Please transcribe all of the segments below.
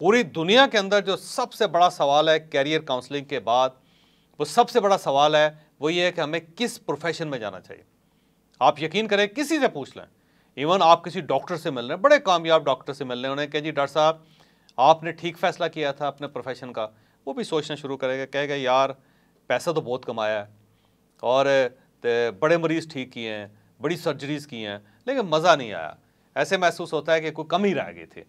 पूरी दुनिया के अंदर जो सबसे बड़ा सवाल है कैरियर काउंसलिंग के बाद वो सबसे बड़ा सवाल है वो ये है कि हमें किस प्रोफेशन में जाना चाहिए आप यकीन करें किसी से पूछ लें इवन आप किसी डॉक्टर से मिल रहे हैं बड़े कामयाब डॉक्टर से मिल रहे हैं उन्हें कहें जी डॉक्टर साहब आपने ठीक फैसला किया था अपने प्रोफेशन का वो भी सोचना शुरू करेगा कहेगा यार पैसा तो बहुत कमाया है और बड़े मरीज़ ठीक किए हैं बड़ी सर्जरीज़ की हैं लेकिन मज़ा नहीं आया ऐसे महसूस होता है कि कोई कमी रह गई थी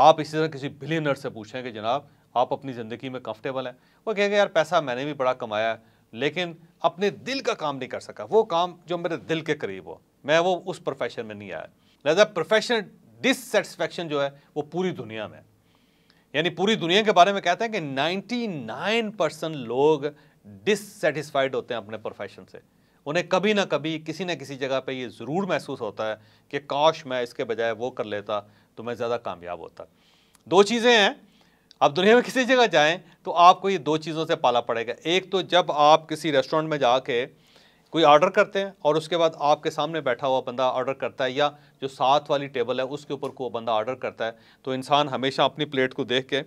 आप इसी तरह किसी बिलियनर से पूछें कि जनाब आप अपनी ज़िंदगी में कंफर्टेबल हैं वो कहेंगे यार पैसा मैंने भी बड़ा कमाया है लेकिन अपने दिल का काम नहीं कर सका वो काम जो मेरे दिल के करीब हो मैं वो उस प्रोफेशन में नहीं आया लिहाजा प्रोफेशनल डिससेटिस्फेक्शन जो है वो पूरी दुनिया में यानी पूरी दुनिया के बारे में कहते हैं कि 99 परसेंट लोग डिससेटिस्फाइड होते हैं अपने प्रोफेशन से उन्हें कभी ना कभी किसी ना किसी जगह पे ये ज़रूर महसूस होता है कि काश मैं इसके बजाय वो कर लेता तो मैं ज़्यादा कामयाब होता दो चीज़ें हैं आप दुनिया में किसी जगह जाएं तो आपको ये दो चीज़ों से पाला पड़ेगा एक तो जब आप किसी रेस्टोरेंट में जाके कोई ऑर्डर करते हैं और उसके बाद आपके सामने बैठा हुआ बंदा ऑर्डर करता है या जो साथ वाली टेबल है उसके ऊपर को बंदा ऑर्डर करता है तो इंसान हमेशा अपनी प्लेट को देख के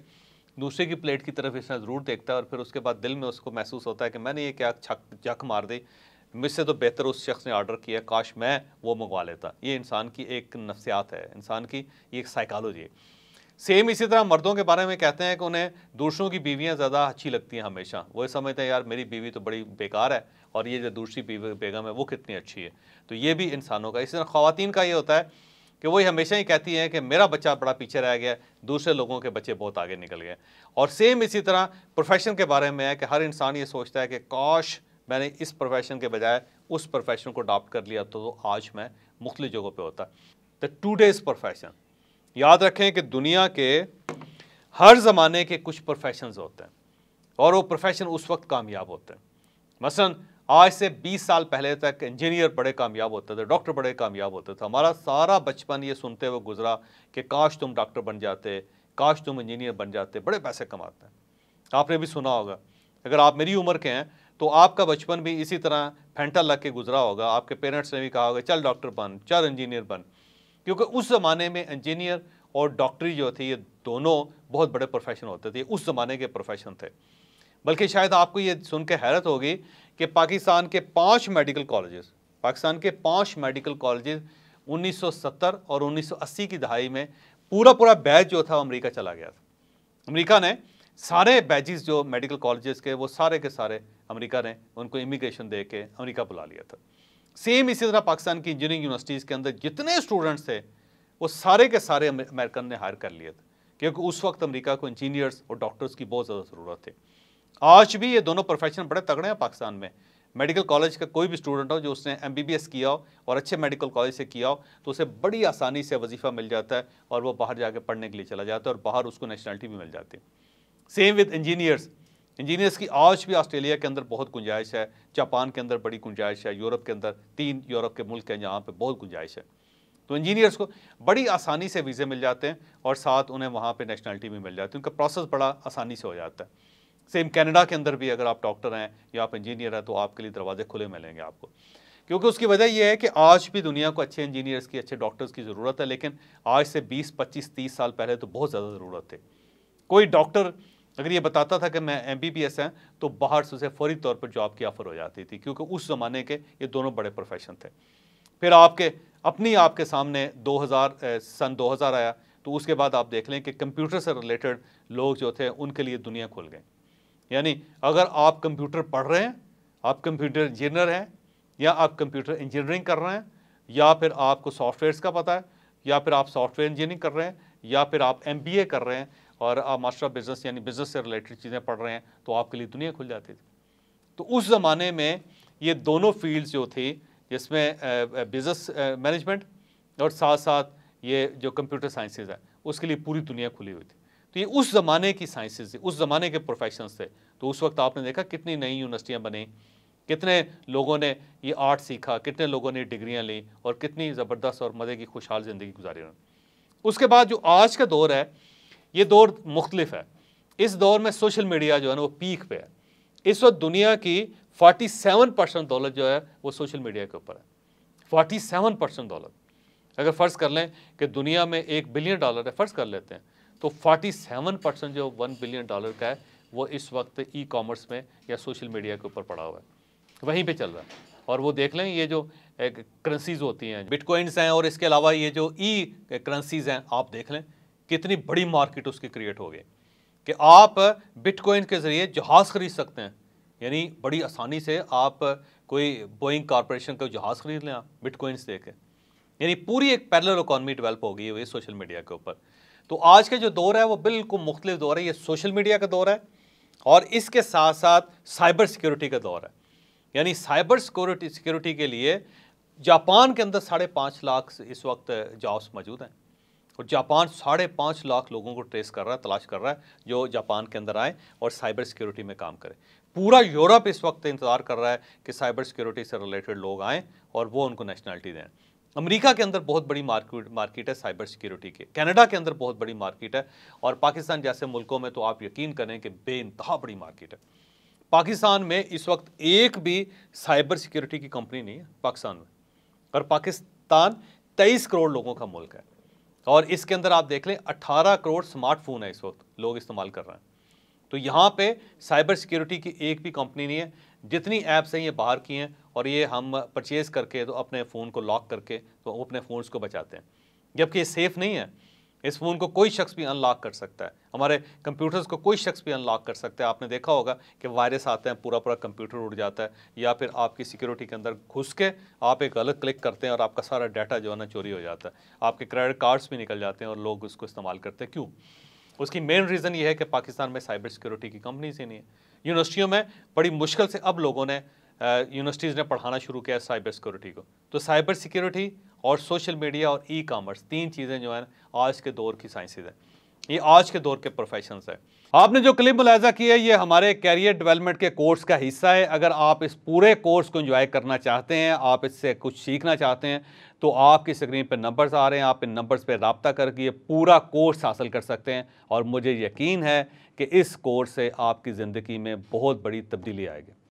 दूसरे की प्लेट की तरफ इसमें ज़रूर देखता है और फिर उसके बाद दिल में उसको महसूस होता है कि मैंने ये क्या छक झक मार दी मुझसे तो बेहतर उस शख्स ने ऑर्डर किया काश मैं वो मंगवा लेता ये इंसान की एक नफ्सियात है इंसान की ये एक साइकालोजी है सेम इसी तरह मर्दों के बारे में कहते हैं कि उन्हें दूसरों की बीवियाँ ज़्यादा अच्छी लगती हैं हमेशा वो समझते हैं यार मेरी बीवी तो बड़ी बेकार है और ये जो दूसरी बीवी बेगम है वो कितनी अच्छी है तो ये भी इंसानों का इसी तरह ख़वान का ये होता है कि वही हमेशा ही कहती हैं कि मेरा बच्चा बड़ा पीछे रह गया दूसरे लोगों के बच्चे बहुत आगे निकल गए और सेम इसी तरह प्रोफेशन के बारे में है कि हर इंसान ये सोचता है कि काश मैंने इस प्रोफेशन के बजाय उस प्रोफेशन को अडॉप्ट कर लिया तो, आज मैं मुख्त जगहों पर होता द टू डेज प्रोफेशन याद रखें कि दुनिया के हर ज़माने के कुछ प्रोफेशन होते हैं और वो प्रोफेशन उस वक्त कामयाब होते हैं मसलन आज से 20 साल पहले तक इंजीनियर बड़े कामयाब होते थे डॉक्टर बड़े कामयाब होते थे हमारा सारा बचपन ये सुनते हुए गुजरा कि काश तुम डॉक्टर बन जाते काश तुम इंजीनियर बन जाते बड़े पैसे कमाते हैं आपने भी सुना होगा अगर आप मेरी उम्र के हैं तो आपका बचपन भी इसी तरह फेंटा लग के गुजरा होगा आपके पेरेंट्स ने भी कहा होगा चल डॉक्टर बन चल इंजीनियर बन क्योंकि उस ज़माने में इंजीनियर और डॉक्टरी जो थी ये दोनों बहुत बड़े प्रोफेशन होते थे उस ज़माने के प्रोफेशन थे बल्कि शायद आपको ये सुन के हैरत होगी कि पाकिस्तान के पाँच मेडिकल कॉलेजेस पाकिस्तान के पाँच मेडिकल कॉलेजेस 1970 और 1980 की दहाई में पूरा पूरा बैच जो था अमेरिका चला गया था अमेरिका ने सारे बैजेस जो मेडिकल कॉलेजेस के वो सारे के सारे अमेरिका ने उनको इमिग्रेशन दे के अमरीका बुला लिया था सेम इसी तरह पाकिस्तान की इंजीनियरिंग यूनिवर्सिटीज़ के अंदर जितने स्टूडेंट्स थे वो सारे के सारे अमेरिकन ने हायर कर लिए थे क्योंकि उस वक्त अमेरिका को इंजीनियर्स और डॉक्टर्स की बहुत ज़्यादा ज़रूरत थी आज भी ये दोनों प्रोफेशन बड़े तगड़े हैं पाकिस्तान में मेडिकल कॉलेज का कोई भी स्टूडेंट हो जो उसने एम किया हो और अच्छे मेडिकल कॉलेज से किया हो तो उसे बड़ी आसानी से वजीफ़ा मिल जाता है और वो बाहर जाके पढ़ने के लिए चला जाता है और बाहर उसको नेशनलिटी भी मिल जाती है सेम विद इंजीनियर्स इंजीनियर्स की आज भी ऑस्ट्रेलिया के अंदर बहुत गुंजाइश है जापान के अंदर बड़ी गुंजाइश है यूरोप के अंदर तीन यूरोप के मुल्क हैं जहाँ पर बहुत गुंजाइश है तो इंजीनियर्स को बड़ी आसानी से वीज़े मिल जाते हैं और साथ उन्हें वहाँ पर नेशनलिटी भी मिल जाती है उनका प्रोसेस बड़ा आसानी से हो जाता है सेम कनाडा के अंदर भी अगर आप डॉक्टर हैं या आप इंजीनियर हैं तो आपके लिए दरवाजे खुले मिलेंगे आपको क्योंकि उसकी वजह यह है कि आज भी दुनिया को अच्छे इंजीनियर्स की अच्छे डॉक्टर्स की ज़रूरत है लेकिन आज से 20, 25, 30 साल पहले तो बहुत ज़्यादा ज़रूरत थी कोई डॉक्टर अगर ये बताता था कि मैं एम बी बी एस है तो बाहर से उसे फौरी तौर पर जॉब की ऑफ़र हो जाती थी क्योंकि उस ज़माने के ये दोनों बड़े प्रोफेशन थे फिर आपके अपनी आपके सामने 2000 सन 2000 आया तो उसके बाद आप देख लें कि कंप्यूटर से रिलेटेड लोग जो थे उनके लिए दुनिया खुल गई यानी अगर आप कंप्यूटर पढ़ रहे हैं आप कंप्यूटर इंजीनियर हैं या आप कंप्यूटर इंजीनियरिंग कर रहे हैं या फिर आपको सॉफ्टवेयर का पता है या फिर आप सॉफ्टवेयर इंजीनियरिंग कर रहे हैं या फिर आप एम कर रहे हैं और आप मास्टर ऑफ बिज़नेस यानी बिज़नेस से रिलेटेड चीज़ें पढ़ रहे हैं तो आपके लिए दुनिया खुल जाती थी तो उस ज़माने में ये दोनों फील्ड्स जो थी जिसमें बिज़नेस मैनेजमेंट और साथ साथ ये जो कंप्यूटर साइंसेज है उसके लिए पूरी दुनिया खुली हुई थी तो ये उस ज़माने की साइंसेज थी उस ज़माने के प्रोफेशन थे तो उस वक्त आपने देखा कितनी नई यूनिवर्सिटियाँ बनी कितने लोगों ने ये आर्ट सीखा कितने लोगों ने डिग्रियाँ ली और कितनी ज़बरदस्त और मज़े की खुशहाल ज़िंदगी गुजारी उन्होंने उसके बाद जो आज का दौर है ये दौर मुख्तलिफ है इस दौर में सोशल मीडिया जो है ना वो पीक पे है इस वक्त दुनिया की 47 परसेंट दौलत जो है वो सोशल मीडिया के ऊपर है 47 परसेंट दौलत अगर फ़र्ज़ कर लें कि दुनिया में एक बिलियन डॉलर है फ़र्ज़ कर लेते हैं तो 47 परसेंट जो वन बिलियन डॉलर का है वो इस वक्त ई कॉमर्स में या सोशल मीडिया के ऊपर पड़ा हुआ है वहीं पर चल रहा है और वो देख लें ये जो करेंसीज होती हैं बिटकॉइंस हैं और इसके अलावा ये जो ई करेंसीज हैं आप देख लें कितनी बड़ी मार्केट उसकी क्रिएट हो गई कि आप बिटकॉइन के ज़रिए जहाज़ खरीद सकते हैं यानी बड़ी आसानी से आप कोई बोइंग कॉरपोरेशन का जहाज़ खरीद लें आप बिटकॉइंस दे के यानी पूरी एक पैरल इकानमी डेवलप हो गई हुई सोशल मीडिया के ऊपर तो आज के जो दौर है वो बिल्कुल मुख्तलिफ दौर है ये सोशल मीडिया का दौर है और इसके साथ साथ साइबर सिक्योरिटी का दौर है यानी साइबर सिक्योरिटी सिक्योरिटी के लिए जापान के अंदर साढ़े पाँच लाख इस वक्त जॉब्स मौजूद हैं और जापान साढ़े पाँच लाख लोगों को ट्रेस कर रहा है तलाश कर रहा है जो जापान के अंदर आए और साइबर सिक्योरिटी में काम करें पूरा यूरोप इस वक्त इंतज़ार कर रहा है कि साइबर सिक्योरिटी से रिलेटेड लोग आएँ और वो उनको नेशनैलिटी दें अमेरिका के अंदर बहुत बड़ी मार्केट मार्केट है साइबर सिक्योरिटी के कनाडा के अंदर बहुत बड़ी मार्केट है और पाकिस्तान जैसे मुल्कों में तो आप यकीन करें कि बे बड़ी मार्केट है पाकिस्तान में इस वक्त एक भी साइबर सिक्योरिटी की कंपनी नहीं है पाकिस्तान में और पाकिस्तान तेईस करोड़ लोगों का मुल्क है और इसके अंदर आप देख लें 18 करोड़ स्मार्टफोन है इस वक्त लोग इस्तेमाल कर रहे हैं तो यहाँ पे साइबर सिक्योरिटी की एक भी कंपनी नहीं है जितनी ऐप्स हैं ये बाहर की हैं और ये हम परचेज़ करके तो अपने फ़ोन को लॉक करके तो अपने फ़ोन्स को बचाते हैं जबकि ये सेफ़ नहीं है इस फ़ोन को कोई शख्स भी अनलॉक कर सकता है हमारे कंप्यूटर्स को कोई शख्स भी अनलॉक कर सकता है आपने देखा होगा कि वायरस आते हैं पूरा पूरा कंप्यूटर उड़ जाता है या फिर आपकी सिक्योरिटी के अंदर घुस के आप एक गलत क्लिक करते हैं और आपका सारा डाटा जो है ना चोरी हो जाता है आपके क्रेडिट कार्ड्स भी निकल जाते हैं और लोग उसको इस्तेमाल करते हैं क्यों उसकी मेन रीज़न ये है कि पाकिस्तान में साइबर सिक्योरिटी की कंपनीज ही नहीं है यूनिवर्सिटियों में बड़ी मुश्किल से अब लोगों ने यूनिवर्सिटीज़ ने पढ़ाना शुरू किया साइबर सिक्योरिटी को तो साइबर सिक्योरिटी और सोशल मीडिया और ई कामर्स तीन चीज़ें जो हैं आज के दौर की साइंसेज हैं ये आज के दौर के प्रोफेशंस हैं आपने जो क्लिप मुलायजा की है ये हमारे कैरियर डेवलपमेंट के कोर्स का हिस्सा है अगर आप इस पूरे कोर्स को इन्जॉय करना चाहते हैं आप इससे कुछ सीखना चाहते हैं तो आपकी स्क्रीन पर नंबर्स आ रहे हैं आप इन नंबर्स पर रबता करके ये पूरा कोर्स हासिल कर सकते हैं और मुझे यकीन है कि इस कोर्स से आपकी ज़िंदगी में बहुत बड़ी तब्दीली आएगी